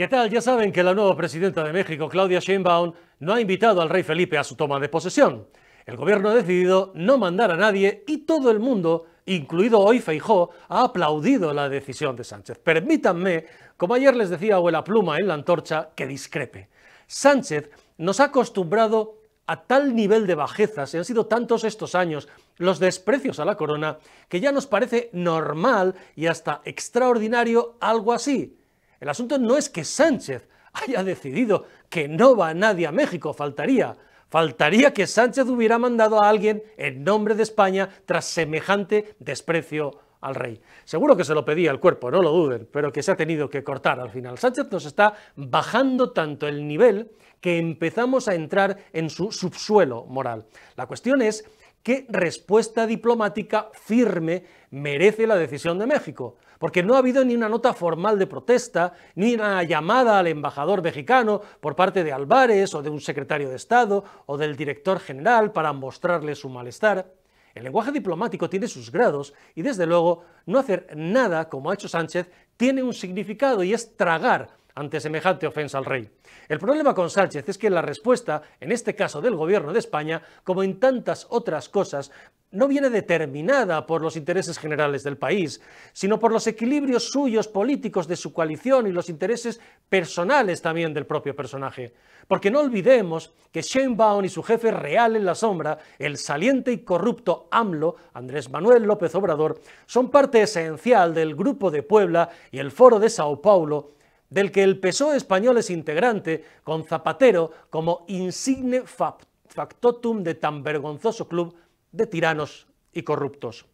¿Qué tal? Ya saben que la nueva presidenta de México, Claudia Sheinbaum, no ha invitado al rey Felipe a su toma de posesión. El gobierno ha decidido no mandar a nadie y todo el mundo, incluido hoy Feijó, ha aplaudido la decisión de Sánchez. Permítanme, como ayer les decía abuela Pluma en la antorcha, que discrepe. Sánchez nos ha acostumbrado a tal nivel de bajeza, y han sido tantos estos años los desprecios a la corona que ya nos parece normal y hasta extraordinario algo así. El asunto no es que Sánchez haya decidido que no va nadie a México, faltaría. Faltaría que Sánchez hubiera mandado a alguien en nombre de España tras semejante desprecio al rey. Seguro que se lo pedía el cuerpo, no lo duden, pero que se ha tenido que cortar al final. Sánchez nos está bajando tanto el nivel que empezamos a entrar en su subsuelo moral. La cuestión es qué respuesta diplomática firme merece la decisión de México, porque no ha habido ni una nota formal de protesta, ni una llamada al embajador mexicano por parte de Álvarez o de un secretario de Estado o del director general para mostrarle su malestar. El lenguaje diplomático tiene sus grados y desde luego no hacer nada como ha hecho Sánchez tiene un significado y es tragar ante semejante ofensa al rey. El problema con Sánchez es que la respuesta, en este caso del gobierno de España, como en tantas otras cosas, no viene determinada por los intereses generales del país, sino por los equilibrios suyos políticos de su coalición y los intereses personales también del propio personaje. Porque no olvidemos que Sheinbaum y su jefe real en la sombra, el saliente y corrupto AMLO, Andrés Manuel López Obrador, son parte esencial del Grupo de Puebla y el Foro de Sao Paulo, del que el PSOE español es integrante, con Zapatero como insigne factotum de tan vergonzoso club de tiranos y corruptos.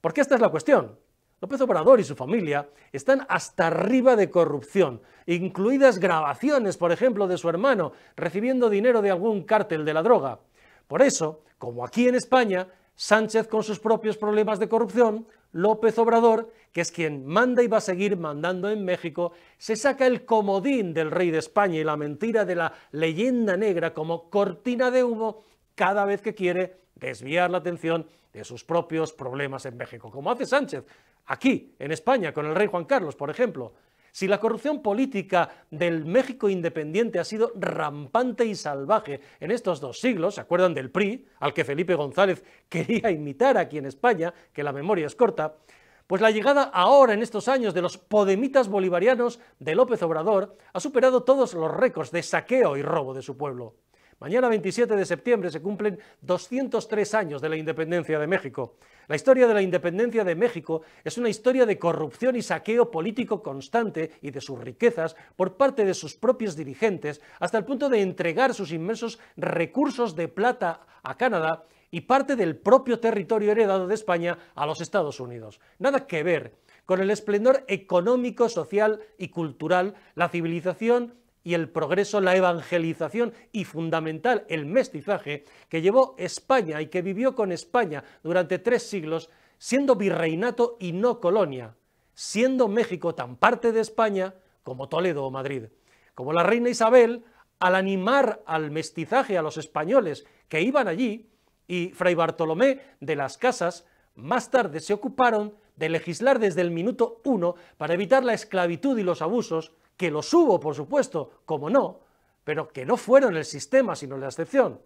Porque esta es la cuestión. López Obrador y su familia están hasta arriba de corrupción, incluidas grabaciones, por ejemplo, de su hermano recibiendo dinero de algún cártel de la droga. Por eso, como aquí en España, Sánchez con sus propios problemas de corrupción, López Obrador, que es quien manda y va a seguir mandando en México, se saca el comodín del rey de España y la mentira de la leyenda negra como cortina de humo cada vez que quiere desviar la atención de sus propios problemas en México, como hace Sánchez aquí, en España, con el rey Juan Carlos, por ejemplo. Si la corrupción política del México independiente ha sido rampante y salvaje en estos dos siglos, ¿se acuerdan del PRI, al que Felipe González quería imitar aquí en España, que la memoria es corta? Pues la llegada ahora en estos años de los podemitas bolivarianos de López Obrador ha superado todos los récords de saqueo y robo de su pueblo. Mañana 27 de septiembre se cumplen 203 años de la independencia de México. La historia de la independencia de México es una historia de corrupción y saqueo político constante y de sus riquezas por parte de sus propios dirigentes hasta el punto de entregar sus inmensos recursos de plata a Canadá y parte del propio territorio heredado de España a los Estados Unidos. Nada que ver con el esplendor económico, social y cultural, la civilización y el progreso, la evangelización y fundamental el mestizaje que llevó España y que vivió con España durante tres siglos siendo virreinato y no colonia, siendo México tan parte de España como Toledo o Madrid. Como la reina Isabel, al animar al mestizaje a los españoles que iban allí, y Fray Bartolomé de las Casas, más tarde se ocuparon de legislar desde el minuto uno para evitar la esclavitud y los abusos que los hubo, por supuesto, como no, pero que no fueron el sistema, sino la excepción.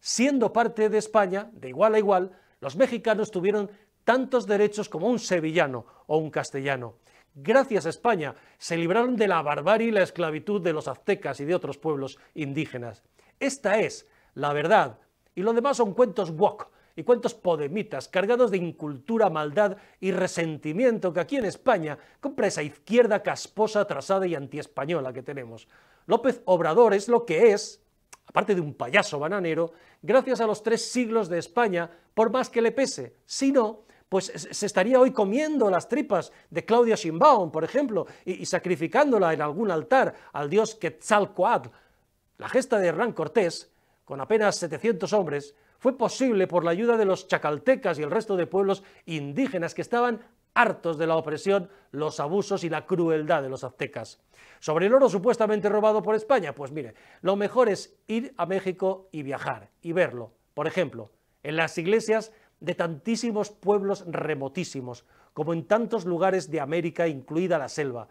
Siendo parte de España, de igual a igual, los mexicanos tuvieron tantos derechos como un sevillano o un castellano. Gracias a España se libraron de la barbarie y la esclavitud de los aztecas y de otros pueblos indígenas. Esta es la verdad y lo demás son cuentos wok, y cuántos podemitas cargados de incultura, maldad y resentimiento que aquí en España compra esa izquierda casposa, atrasada y antiespañola que tenemos. López Obrador es lo que es, aparte de un payaso bananero, gracias a los tres siglos de España, por más que le pese. Si no, pues se estaría hoy comiendo las tripas de Claudia Sheinbaum, por ejemplo, y, sacrificándola en algún altar al dios Quetzalcoatl. La gesta de Hernán Cortés, con apenas 700 hombres, fue posible por la ayuda de los chacaltecas y el resto de pueblos indígenas que estaban hartos de la opresión, los abusos y la crueldad de los aztecas. Sobre el oro supuestamente robado por España, pues mire, lo mejor es ir a México y viajar y verlo. Por ejemplo, en las iglesias de tantísimos pueblos remotísimos, como en tantos lugares de América, incluida la selva.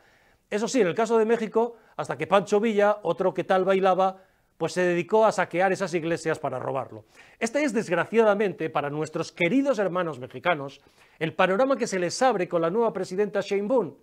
Eso sí, en el caso de México, hasta que Pancho Villa, otro que tal bailaba, pues se dedicó a saquear esas iglesias para robarlo. Este es, desgraciadamente, para nuestros queridos hermanos mexicanos, el panorama que se les abre con la nueva presidenta Shane Boone,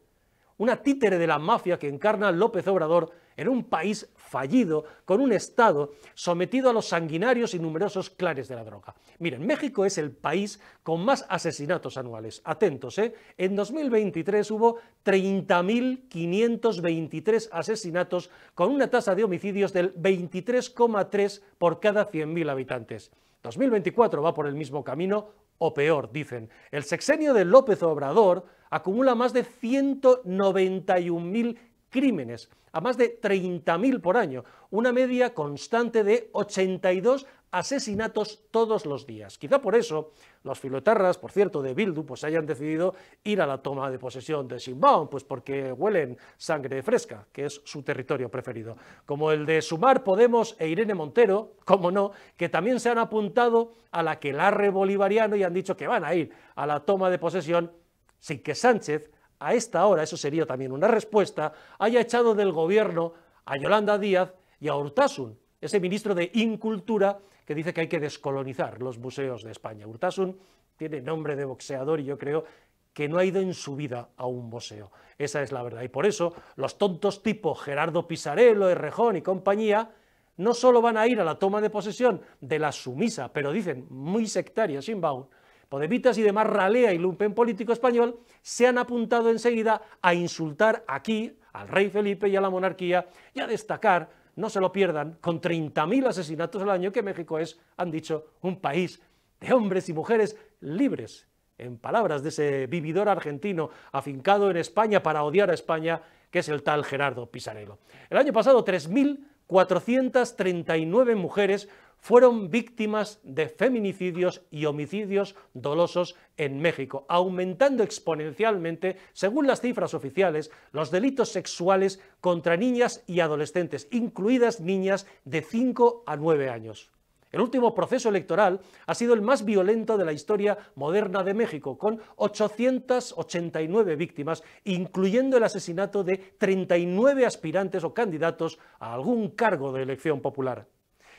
una títere de la mafia que encarna López Obrador en un país fallido, con un Estado sometido a los sanguinarios y numerosos clanes de la droga. Miren, México es el país con más asesinatos anuales. Atentos, ¿eh? En 2023 hubo 30.523 asesinatos con una tasa de homicidios del 23,3 por cada 100.000 habitantes. 2024 va por el mismo camino, o peor, dicen. El sexenio de López Obrador acumula más de 191.000 crímenes, a más de 30.000 por año, una media constante de 82 asesinatos todos los días. Quizá por eso los filotarras, por cierto, de Bildu, pues hayan decidido ir a la toma de posesión de Simbaum, pues porque huelen sangre fresca, que es su territorio preferido. Como el de Sumar Podemos e Irene Montero, como no, que también se han apuntado a la que larre bolivariano y han dicho que van a ir a la toma de posesión sin que Sánchez a esta hora, eso sería también una respuesta, haya echado del gobierno a Yolanda Díaz y a Urtasun, ese ministro de Incultura que dice que hay que descolonizar los museos de España. Urtasun tiene nombre de boxeador y yo creo que no ha ido en su vida a un museo. Esa es la verdad. Y por eso los tontos tipo Gerardo Pisarello, Errejón y compañía no solo van a ir a la toma de posesión de la sumisa, pero dicen muy sectaria Simbaun, Podemitas y demás ralea y lumpen político español se han apuntado enseguida a insultar aquí al rey Felipe y a la monarquía y a destacar, no se lo pierdan, con 30.000 asesinatos al año que México es, han dicho, un país de hombres y mujeres libres. En palabras de ese vividor argentino afincado en España para odiar a España, que es el tal Gerardo Pisarello. El año pasado, 3.439 mujeres fueron víctimas de feminicidios y homicidios dolosos en México, aumentando exponencialmente, según las cifras oficiales, los delitos sexuales contra niñas y adolescentes, incluidas niñas de 5 a 9 años. El último proceso electoral ha sido el más violento de la historia moderna de México, con 889 víctimas, incluyendo el asesinato de 39 aspirantes o candidatos a algún cargo de elección popular.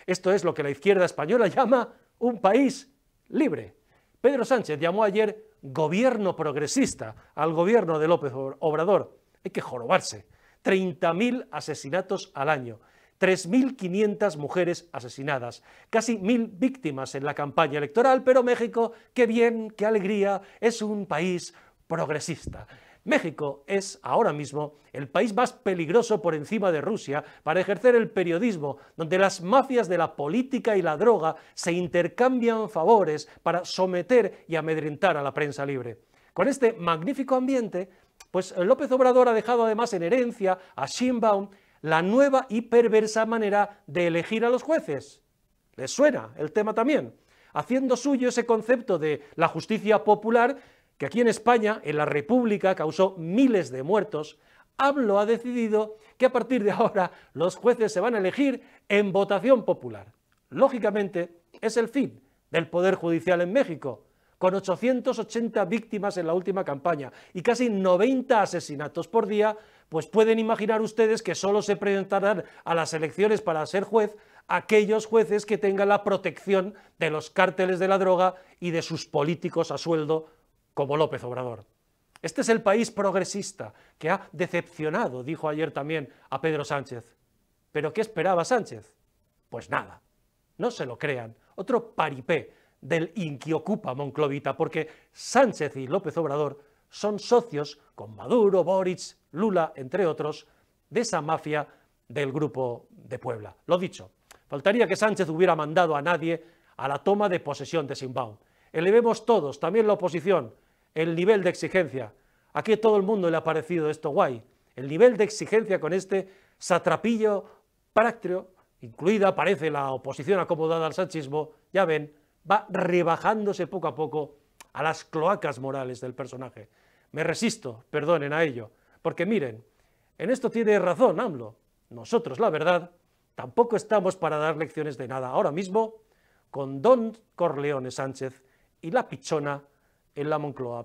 Esto es lo que la izquierda española llama un país libre. Pedro Sánchez llamó ayer gobierno progresista al gobierno de López Obrador. Hay que jorobarse. 30.000 asesinatos al año, 3.500 mujeres asesinadas, casi 1.000 víctimas en la campaña electoral, pero México, qué bien, qué alegría, es un país progresista. México es ahora mismo el país más peligroso por encima de Rusia para ejercer el periodismo, donde las mafias de la política y la droga se intercambian favores para someter y amedrentar a la prensa libre. Con este magnífico ambiente, pues López Obrador ha dejado además en herencia a Sheinbaum la nueva y perversa manera de elegir a los jueces. ¿Les suena el tema también? Haciendo suyo ese concepto de la justicia popular que aquí en España, en la República, causó miles de muertos, hablo ha decidido que a partir de ahora los jueces se van a elegir en votación popular. Lógicamente, es el fin del Poder Judicial en México, con 880 víctimas en la última campaña y casi 90 asesinatos por día, pues pueden imaginar ustedes que solo se presentarán a las elecciones para ser juez aquellos jueces que tengan la protección de los cárteles de la droga y de sus políticos a sueldo como López Obrador. Este es el país progresista que ha decepcionado, dijo ayer también a Pedro Sánchez. ¿Pero qué esperaba Sánchez? Pues nada, no se lo crean, otro paripé del inquiocupa monclovita, porque Sánchez y López Obrador son socios con Maduro, Boric, Lula, entre otros, de esa mafia del grupo de Puebla. Lo dicho, faltaría que Sánchez hubiera mandado a nadie a la toma de posesión de Simbao. Elevemos todos, también la oposición, el nivel de exigencia. Aquí todo el mundo le ha parecido esto guay. El nivel de exigencia con este satrapillo paráctreo, incluida parece la oposición acomodada al sanchismo, ya ven, va rebajándose poco a poco a las cloacas morales del personaje. Me resisto, perdonen a ello, porque miren, en esto tiene razón AMLO. Nosotros, la verdad, tampoco estamos para dar lecciones de nada ahora mismo con Don Corleone Sánchez y la pichona en la Moncloa.